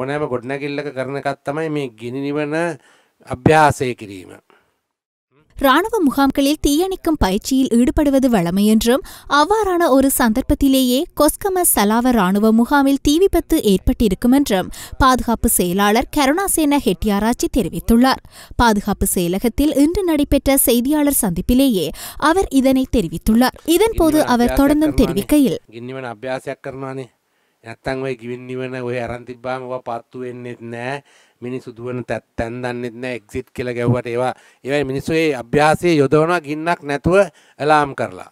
ඕනෑම ගොඩනැකිල්ලක කරනකත් තමයි මේ ගිනිනිවන අභ්‍යාසය කිරීම. ராணுவ முகாம்களில் தீயணைக்கும் பயிற்சியில் ஈடுபடுவது வழமை என்றும் அவ்வாறான ஒரு சந்தர்ப்பத்திலேயே கொஸ்கம சலாவ ராணுவ முகாமில் தீ விபத்து ஏற்பட்டிருக்கும் என்றும் பாதுகாப்பு செயலாளர் கருணாசேன ஹெட்டியாராச்சி தெரிவித்துள்ளார் பாதுகாப்பு செயலகத்தில் இன்று நடைபெற்ற செய்தியாளர் சந்திப்பிலேயே அவர் இதனை தெரிவித்துள்ளார் இதன்போது அவர் தொடர்ந்தும் தெரிவிக்கையில் නැත්තං ඔය ගිවින් නිවන ඔය අරන් තිබ්බාම ඔවා පත්තු වෙන්නේ නැහැ. මිනිස්සු දුවන තැන් දන්නේ නැහැ. එක්සිට් කියලා ගැව්වට ඒවා ඒවයි මිනිස්සු ඒ අභ්‍යාසයේ යොදවනවා ගින්නක් නැතුව ඇලාම් කරලා.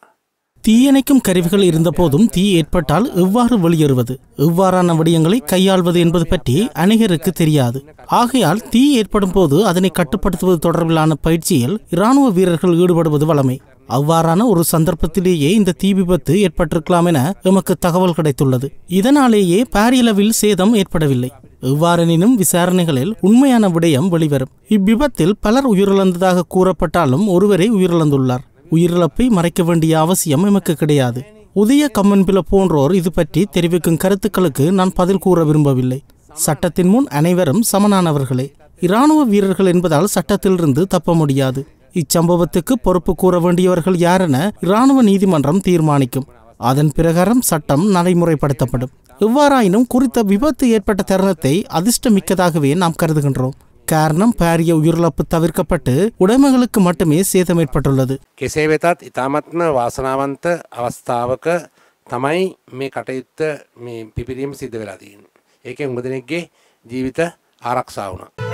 தீயணைக்கும் கருவிகள் இருந்தபோதும் தீ ஏற்பட்டால் எவ்வாறு வெளியேறுவது எவ்வாறான விடயங்களை கையாள்வது என்பது பற்றி அநேகருக்கு தெரியாது ஆகையால் தீ ஏற்படும் போது அதனை கட்டுப்படுத்துவது தொடர்பிலான பயிற்சியில் இராணுவ வீரர்கள் ஈடுபடுவது வளமை அவ்வாறான ஒரு சந்தர்ப்பத்திலேயே இந்த தீ விபத்து ஏற்பட்டிருக்கலாம் என எமக்கு தகவல் கிடைத்துள்ளது இதனாலேயே பாரியளவில் சேதம் ஏற்படவில்லை எவ்வாறெனினும் விசாரணைகளில் உண்மையான விடயம் வெளிவரும் இவ்விபத்தில் பலர் உயிரிழந்ததாக கூறப்பட்டாலும் ஒருவரே உயிரிழந்துள்ளார் உயிரிழப்பை மறைக்க வேண்டிய அவசியம் எமக்கு கிடையாது உதய கம்மன்பில போன்றோர் இது பற்றி தெரிவிக்கும் கருத்துக்களுக்கு நான் பதில் கூற விரும்பவில்லை சட்டத்தின் முன் அனைவரும் சமனானவர்களே இராணுவ வீரர்கள் என்பதால் சட்டத்திலிருந்து தப்ப முடியாது இச்சம்பவத்துக்கு பொறுப்பு கூற வேண்டியவர்கள் யாரென இராணுவ நீதிமன்றம் தீர்மானிக்கும் அதன் பிரகாரம் சட்டம் நடைமுறைப்படுத்தப்படும் எவ்வாறாயினும் குறித்த விபத்து ஏற்பட்ட தருணத்தை அதிர்ஷ்டமிக்கதாகவே நாம் கருதுகின்றோம் காரணம் பாரிய உயிரிழப்பு தவிர்க்கப்பட்டு உடைமைகளுக்கு மட்டுமே சேதம் ஏற்பட்டுள்ளது கிசேவேதாத் இதாமத்ன வாசனாவந்த அவஸ்தாவுக்கு தமை மே கட்டயுத்த மே பிபிரியம் சித்த ஏகே உங்கதினக்கே ஜீவித ஆரக்ஷாவுனா